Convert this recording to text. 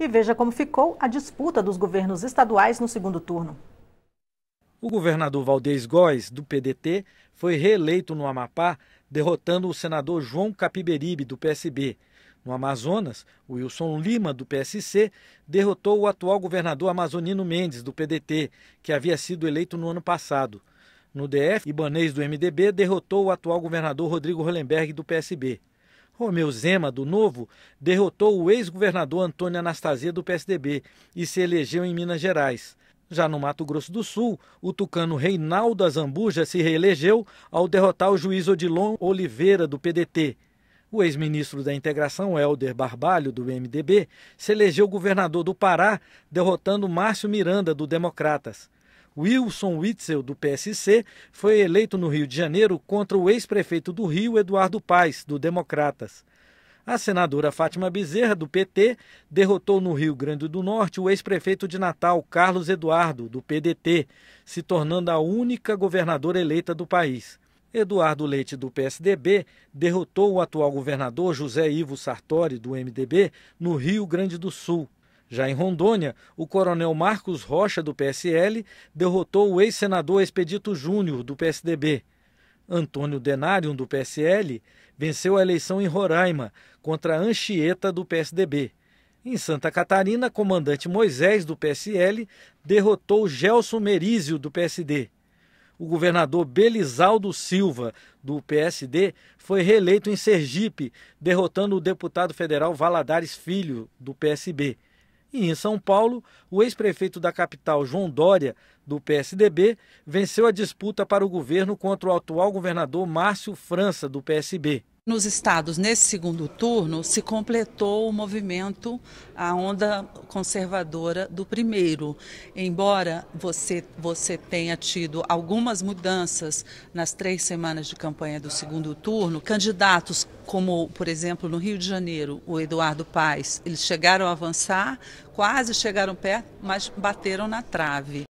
E veja como ficou a disputa dos governos estaduais no segundo turno. O governador Valdez Góes, do PDT, foi reeleito no Amapá, derrotando o senador João Capiberibe, do PSB. No Amazonas, o Wilson Lima, do PSC, derrotou o atual governador amazonino Mendes, do PDT, que havia sido eleito no ano passado. No DF, Ibanês, do MDB, derrotou o atual governador Rodrigo Hollenberg, do PSB. Romeu Zema, do Novo, derrotou o ex-governador Antônio Anastasia, do PSDB, e se elegeu em Minas Gerais. Já no Mato Grosso do Sul, o tucano Reinaldo Azambuja se reelegeu ao derrotar o juiz Odilon Oliveira, do PDT. O ex-ministro da Integração, Helder Barbalho, do MDB, se elegeu governador do Pará, derrotando Márcio Miranda, do Democratas. Wilson Witzel, do PSC, foi eleito no Rio de Janeiro contra o ex-prefeito do Rio, Eduardo Paes, do Democratas. A senadora Fátima Bezerra, do PT, derrotou no Rio Grande do Norte o ex-prefeito de Natal, Carlos Eduardo, do PDT, se tornando a única governadora eleita do país. Eduardo Leite, do PSDB, derrotou o atual governador José Ivo Sartori, do MDB, no Rio Grande do Sul. Já em Rondônia, o coronel Marcos Rocha, do PSL, derrotou o ex-senador Expedito Júnior, do PSDB. Antônio Denário, do PSL, venceu a eleição em Roraima contra Anchieta, do PSDB. Em Santa Catarina, comandante Moisés, do PSL, derrotou Gelson Merizio, do PSD. O governador Belisaldo Silva, do PSD, foi reeleito em Sergipe, derrotando o deputado federal Valadares Filho, do PSB. E em São Paulo, o ex-prefeito da capital, João Dória, do PSDB, venceu a disputa para o governo contra o atual governador Márcio França, do PSB. Nos estados, nesse segundo turno, se completou o movimento, a onda conservadora do primeiro. Embora você, você tenha tido algumas mudanças nas três semanas de campanha do segundo turno, candidatos como, por exemplo, no Rio de Janeiro, o Eduardo Paes, eles chegaram a avançar, quase chegaram perto, mas bateram na trave.